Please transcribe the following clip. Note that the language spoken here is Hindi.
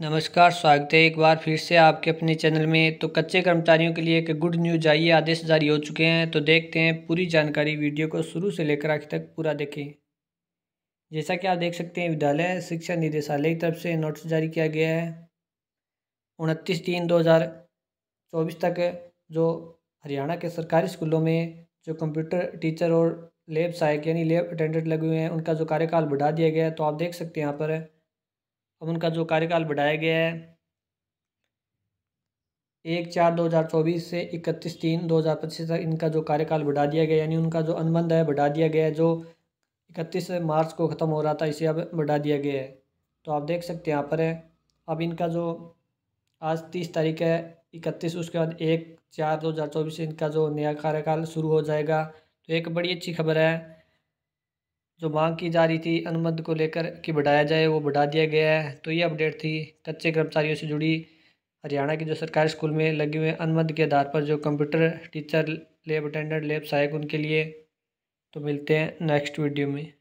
नमस्कार स्वागत है एक बार फिर से आपके अपने चैनल में तो कच्चे कर्मचारियों के लिए एक गुड न्यूज आई है आदेश जारी हो चुके हैं तो देखते हैं पूरी जानकारी वीडियो को शुरू से लेकर आखिर तक पूरा देखें जैसा कि आप देख सकते हैं विद्यालय शिक्षा निदेशालय की तरफ से नोटिस जारी किया गया है उनतीस तीन दो हज़ार चौबीस तक जो हरियाणा के सरकारी स्कूलों में जो कंप्यूटर टीचर और लेब सहायक यानी लेब अटेंडेंट लगे हुए हैं उनका जो कार्यकाल बढ़ा दिया गया है तो आप देख सकते हैं यहाँ पर अब उनका जो कार्यकाल बढ़ाया गया है एक चार दो हज़ार चौबीस से इकतीस तीन दो हज़ार पच्चीस तक इनका जो कार्यकाल बढ़ा दिया गया यानी उनका जो अनुबंध है बढ़ा दिया गया है जो इकतीस मार्च को ख़त्म हो रहा था इसे अब बढ़ा दिया गया है तो आप देख सकते हैं यहाँ पर है अब इनका जो आज तीस तारीख है इकतीस उसके बाद एक चार दो हज़ार चौबीस इनका जो नया कार्यकाल शुरू हो जाएगा तो एक बड़ी अच्छी खबर है जो मांग की जा रही थी अनुबंध को लेकर कि बढ़ाया जाए वो बढ़ा दिया गया है तो ये अपडेट थी कच्चे कर्मचारियों से जुड़ी हरियाणा के जो सरकारी स्कूल में लगे हुए अनुबंध के आधार पर जो computer teacher lab attendant lab सहायक उनके लिए तो मिलते हैं नेक्स्ट वीडियो में